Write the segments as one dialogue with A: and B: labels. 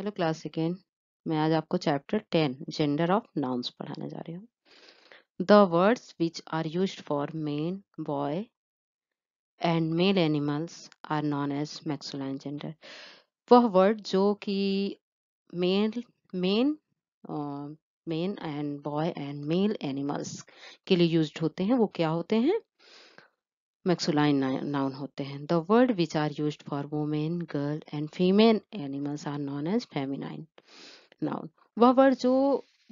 A: Hello class again मैं आज आपको chapter ten gender of nouns पढ़ाने जा रही हूँ the words which are use for men boy and male animals are known as masculine gender वह वर्ड जो कि male men men and boy and male animals के लिए यूज होते हैं वो क्या होते हैं मैक्सुलाइन नाउन होते हैं the word which are use for women girl and female animals are known as feminine noun वह वर्ड जो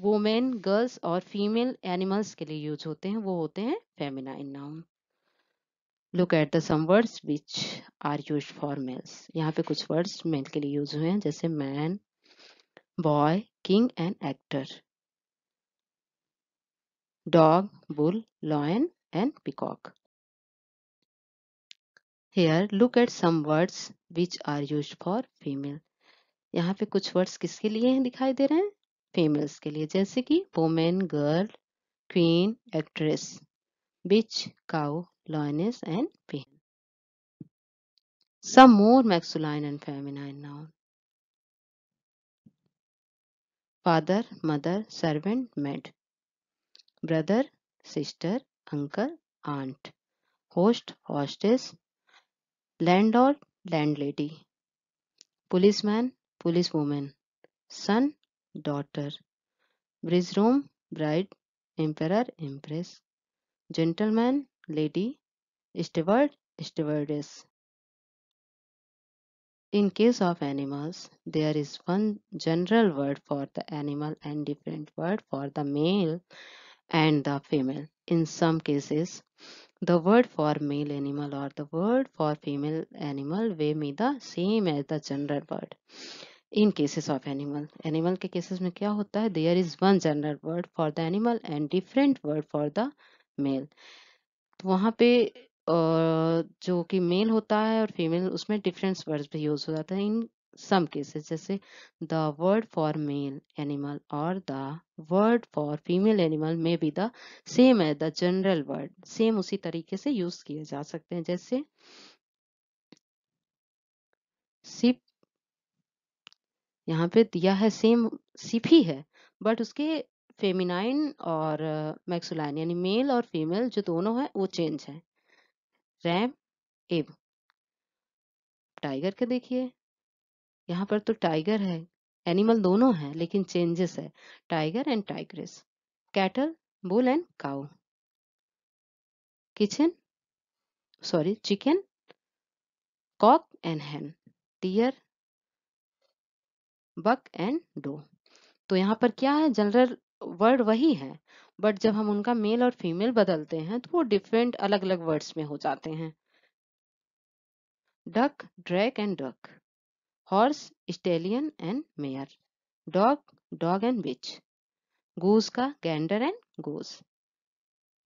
A: वुमेन गर्ल्स और फीमेल एनिमल्स के लिए यूज होते हैं वो होते हैं feminine noun look at the some words which are use for males यहाँ पे कुछ वर्ड्स मेल के लिए यूज हुए हैं जैसे man boy king and actor dog bull lion and peacock here look at some words which are use for female यहाँ पे कुछ वर्ड्स किसके लिए दिखाई दे रहे हैं फीमेल्स के लिए जैसे कि women girl queen actress bitch cow lioness and peahen some more masculine and feminine noun father mother servant maid brother sister uncle aunt host hostess landlord, landlady, policeman, policewoman, son, daughter, bridegroom, bride, emperor, empress, gentleman, lady, steward, stewardess. In case of animals, there is one general word for the animal and different word for the male and the female. In some cases, the word for male animal or the word for female animal may be the same as the general word. In cases of animal animal के cases में क्या होता है there is one general word for the animal and different word for the male तो वहाँ पे जो कि मेल होता है और फीमेल उसमें डिफरेंट वर्ड्स भी यूज हो जाते हैं इन some cases जैसे the word for male animal or the word for female animal may be the same as the general word same उसी तरीके से use किए जा सकते हैं जैसे सिप यहाँ पे दिया है सेम सिप ही है बट उसके फेमिनाइन और मैक्सुलाइन यानी मेल और फीमेल जो दोनों हैं वो चेंज है रैम एब टाइगर के देखिए यहाँ पर तो टाइगर है एनिमल दोनों है लेकिन चेंजेस है tiger and tigress cattle bull and cow kitchen sorry chicken cock and hen deer buck and doe तो यहाँ पर क्या है जनरल वर्ड वही है बट जब हम उनका मेल और फीमेल बदलते हैं तो वो डिफरेंट अलग अलग वर्ड्स में हो जाते हैं duck drake and duck horse stallion and mare dog dog and bitch goose ka gander and goose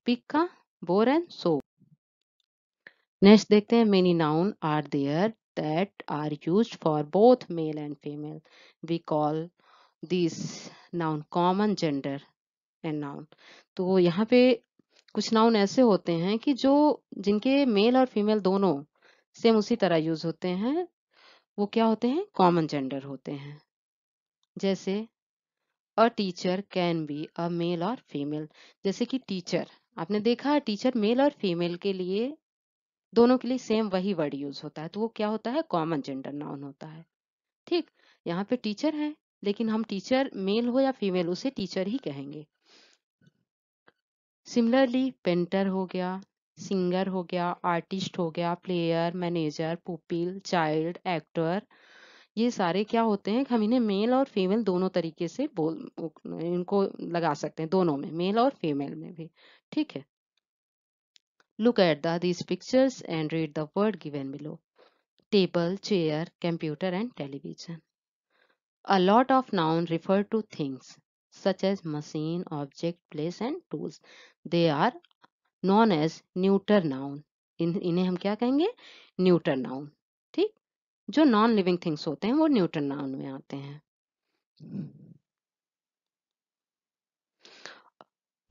A: pig ka boar and sow next देखते हैं many noun are there that are used for both male and female. We call these noun common gender and noun. तो यहाँ पे कुछ noun ऐसे होते हैं कि जो जिनके मेल और फीमेल दोनों सेम उसी तरह यूज होते हैं वो क्या होते हैं कॉमन जेंडर होते हैं जैसे a teacher can be a male और फीमेल जैसे कि टीचर आपने देखा टीचर मेल और फीमेल के लिए दोनों के लिए सेम वही वर्ड यूज होता है तो वो क्या होता है कॉमन जेंडर नाउन होता है ठीक यहाँ पे टीचर है लेकिन हम टीचर मेल हो या फीमेल उसे टीचर ही कहेंगे सिमिलरली पेंटर हो गया सिंगर हो गया आर्टिस्ट हो गया player manager pupil child actor ये सारे क्या होते हैं हम इन्हें मेल और फीमेल दोनों तरीके से बोल इनको लगा सकते हैं दोनों में मेल और फीमेल में भी ठीक है look at these pictures and read the word given below table chair computer and television a lot of noun refer to things such as machine object place and tools they are known as neuter noun इन्हें हम क्या कहेंगे neuter noun ठीक जो non living things होते हैं वो neuter noun में आते हैं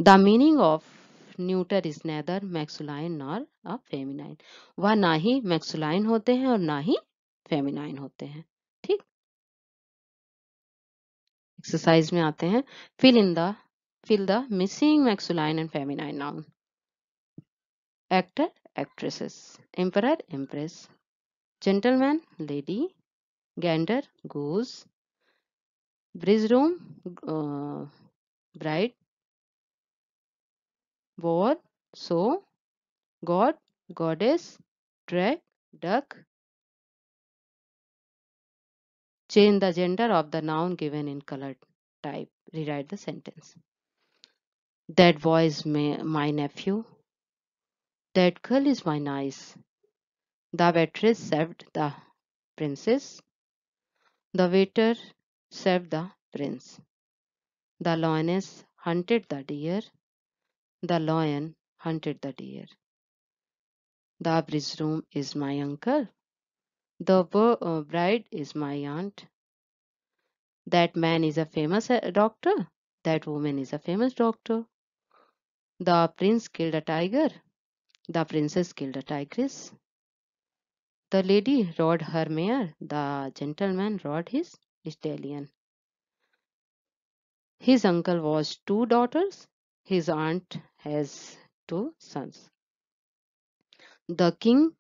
A: the meaning of neuter is neither masculine nor a feminine वह ना ही मैक्सुलाइन होते हैं और ना ही फेमिनाइन होते हैं ठीक एक्सरसाइज में आते हैं fill in the fill the missing masculine and feminine noun Actor, actresses. Emperor, empress. Gentleman, lady. Gander, goose. Bridegroom, uh, bride. War, so. God, goddess. Drag, duck. Change the gender of the noun given in colored type. Rewrite the sentence. That boy is my, my nephew. That girl is my niece. The waitress served the princess. The waiter served the prince. The lioness hunted the deer. The lion hunted the deer. The bridge room is my uncle. The uh, bride is my aunt. That man is a famous uh, doctor. That woman is a famous doctor. The prince killed a tiger. The princess killed a tigress. The lady rode her mare. The gentleman rode his stallion. His uncle was two daughters. His aunt has two sons. The king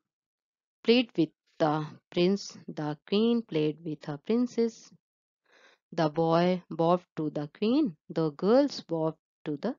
A: played with the prince. The queen played with her princess. The boy bobbed to the queen. The girls bobbed to the